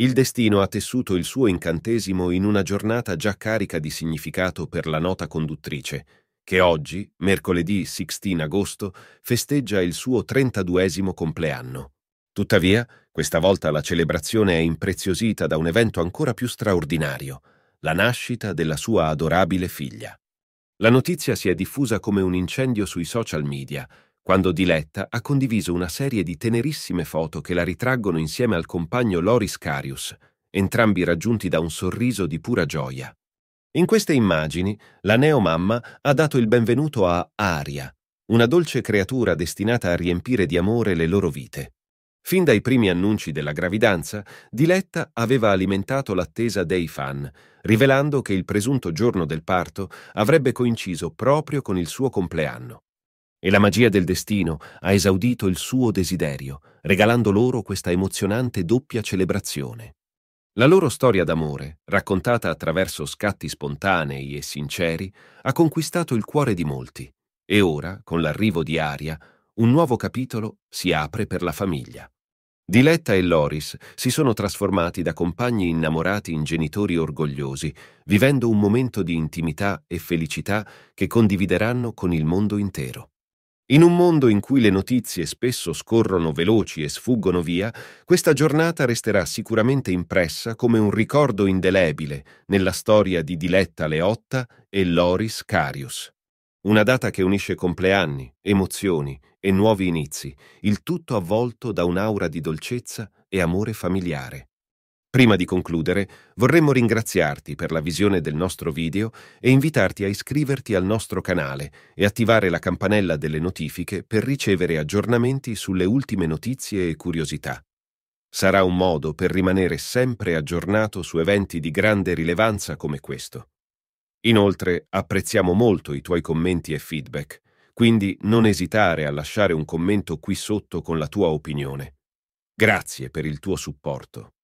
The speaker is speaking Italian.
Il destino ha tessuto il suo incantesimo in una giornata già carica di significato per la nota conduttrice, che oggi, mercoledì 16 agosto, festeggia il suo 32 compleanno. Tuttavia, questa volta la celebrazione è impreziosita da un evento ancora più straordinario, la nascita della sua adorabile figlia. La notizia si è diffusa come un incendio sui social media quando Diletta ha condiviso una serie di tenerissime foto che la ritraggono insieme al compagno Loris Carius, entrambi raggiunti da un sorriso di pura gioia. In queste immagini, la neomamma ha dato il benvenuto a Aria, una dolce creatura destinata a riempire di amore le loro vite. Fin dai primi annunci della gravidanza, Diletta aveva alimentato l'attesa dei fan, rivelando che il presunto giorno del parto avrebbe coinciso proprio con il suo compleanno. E la magia del destino ha esaudito il suo desiderio, regalando loro questa emozionante doppia celebrazione. La loro storia d'amore, raccontata attraverso scatti spontanei e sinceri, ha conquistato il cuore di molti. E ora, con l'arrivo di Aria, un nuovo capitolo si apre per la famiglia. Diletta e Loris si sono trasformati da compagni innamorati in genitori orgogliosi, vivendo un momento di intimità e felicità che condivideranno con il mondo intero. In un mondo in cui le notizie spesso scorrono veloci e sfuggono via, questa giornata resterà sicuramente impressa come un ricordo indelebile nella storia di Diletta Leotta e Loris Carius. Una data che unisce compleanni, emozioni e nuovi inizi, il tutto avvolto da un'aura di dolcezza e amore familiare. Prima di concludere, vorremmo ringraziarti per la visione del nostro video e invitarti a iscriverti al nostro canale e attivare la campanella delle notifiche per ricevere aggiornamenti sulle ultime notizie e curiosità. Sarà un modo per rimanere sempre aggiornato su eventi di grande rilevanza come questo. Inoltre, apprezziamo molto i tuoi commenti e feedback, quindi non esitare a lasciare un commento qui sotto con la tua opinione. Grazie per il tuo supporto.